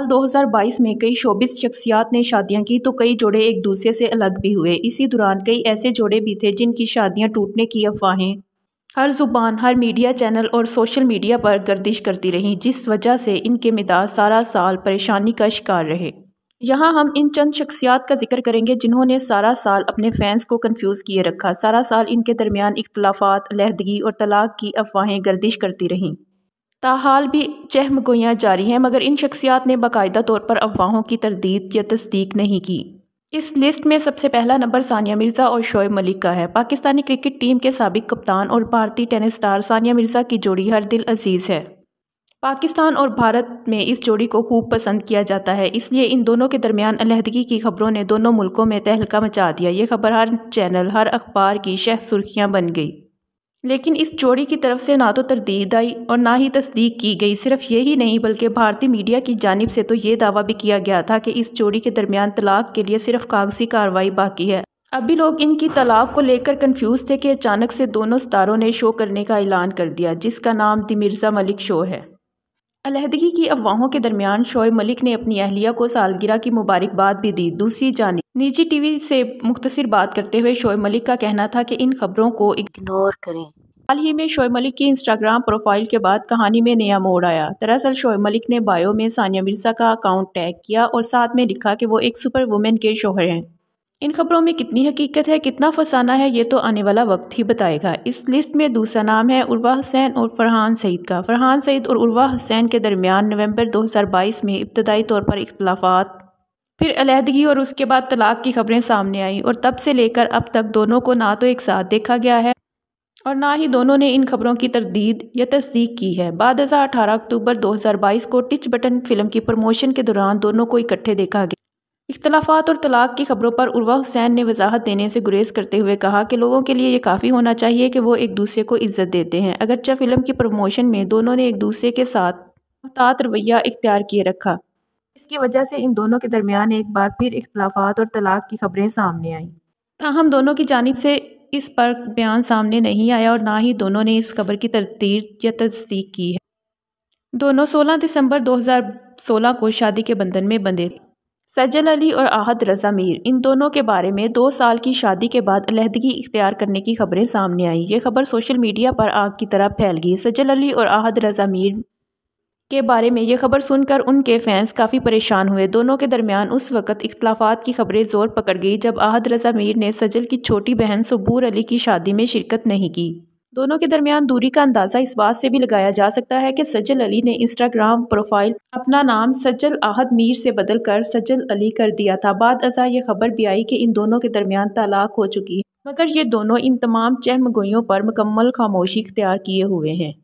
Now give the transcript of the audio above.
साल 2022 में कई शोबिस शख्सियात ने शादियां की तो कई जोड़े एक दूसरे से अलग भी हुए इसी दौरान कई ऐसे जोड़े भी थे जिनकी शादियां टूटने की अफवाहें हर जुबान हर मीडिया चैनल और सोशल मीडिया पर गर्दिश करती रहीं जिस वजह से इनके मिदाज सारा साल परेशानी का शिकार रहे यहाँ हम इन चंद शख्सियात का जिक्र करेंगे जिन्होंने सारा साल अपने फैंस को कन्फ्यूज़ किए रखा सारा साल इनके दरमियान इख्तलाफात लहदगी और तलाक की अफवाहें गर्दिश करती रहीं ताहाल भी चहम गोयाँ जारी हैं मगर इन शख्सियात ने बाकायदा तौर पर अफवाहों की तरदीद या तस्दीक नहीं की इस लिस्ट में सबसे पहला नंबर सानिया मिर्ज़ा और शोएब मलिक का है पाकिस्तानी क्रिकेट टीम के सबक कप्तान और भारतीय टेनिस स्टार सानिया मिर्ज़ा की जोड़ी हर दिल अजीज़ है पाकिस्तान और भारत में इस जोड़ी को खूब पसंद किया जाता है इसलिए इन दोनों के दरमियान अलहदगी की खबरों ने दोनों मुल्कों में तहलका मचा दिया ये खबर हर चैनल हर अखबार की शह सुर्खियाँ बन गई लेकिन इस चोरी की तरफ से ना तो तरदीद आई और ना ही तस्दीक की गई सिर्फ ये ही नहीं बल्कि भारतीय मीडिया की जानब से तो ये दावा भी किया गया था कि इस चोरी के दरमियान तलाक के लिए सिर्फ कागजी कार्रवाई बाकी है अभी लोग इनकी तलाक को लेकर कंफ्यूज थे कि अचानक से दोनों सितारों ने शो करने का ऐलान कर दिया जिसका नाम द मिर्ज़ा मलिक शो है अलहदगी की अफवाहों के दरमियान शोएब मलिक ने अपनी अहलिया को सालगिरह की मुबारकबाद भी दी दूसरी जानी निजी टीवी से मुख्तर बात करते हुए शोएब मलिक का कहना था कि इन खबरों को इग्नोर करें हाल ही में शोएब मलिक की इंस्टाग्राम प्रोफाइल के बाद कहानी में नया मोड़ आया दरअसल शोएब मलिक ने बायो में सानिया मिर्जा का अकाउंट टैग किया और साथ में लिखा कि वो एक सुपर वुमेन के शोहर हैं इन खबरों में कितनी हकीकत है कितना फसाना है ये तो आने वाला वक्त ही बताएगा इस लिस्ट में दूसरा नाम है उर्वा हसैन और फरहान सईद का फरहान सईद और उर्वा हुसैन के दरमियान नवंबर 2022 में इब्तदाई तौर पर इख्तलाफात फिर अलहदगी और उसके बाद तलाक की खबरें सामने आई और तब से लेकर अब तक दोनों को ना तो एक साथ देखा गया है और ना ही दोनों ने इन खबरों की तरदीद या तस्दीक की है बाद अठारह अक्टूबर दो को टिच बटन फिल्म की प्रमोशन के दौरान दोनों को इकट्ठे देखा गया इख्तलाफात और तलाक की खबरों पर उर्वा हुसैन ने वजाहत देने से गुरेज करते हुए कहा कि लोगों के लिए ये काफ़ी होना चाहिए कि वो एक दूसरे को इज्जत देते हैं अगरचे फिल्म की प्रमोशन में दोनों ने एक दूसरे के साथ मुहतात रवैया इख्तियार किए रखा इसकी वजह से इन दोनों के दरमियान एक बार फिर इख्तलाफात और तलाक की खबरें सामने आईं ताहम दोनों की जानब से इस पर बयान सामने नहीं आया और ना ही दोनों ने इस खबर की तरतीर या तस्दीक की है दोनों सोलह दिसंबर सोलह को शादी के बंधन में बंधे थे सजल अली और आहद रज़ा मीर इन दोनों के बारे में दो साल की शादी के बाद अलहदगी इख्तियार करने की खबरें सामने आई ये खबर सोशल मीडिया पर आग की तरह फैल गई सजल अली और आहद रज़ा मीर के बारे में यह खबर सुनकर उनके फैंस काफ़ी परेशान हुए दोनों के दरमियान उस वक्त इख्तलाफात की खबरें जोर पकड़ गई जब आहद रज़ा मीर ने सजल की छोटी बहन सबूर अली की शादी में शिरकत नहीं की दोनों के दरमियान दूरी का अंदाज़ा इस बात से भी लगाया जा सकता है कि सज्जल अली ने इंस्टाग्राम प्रोफाइल अपना नाम सज्जल आहद मीर से बदल कर सज्जल अली कर दिया था बाद अजा ये खबर भी आई कि इन दोनों के दरमियान तलाक हो चुकी है मगर ये दोनों इन तमाम चहमगोइयों पर मुकम्मल खामोशी इख्तियार किए हुए हैं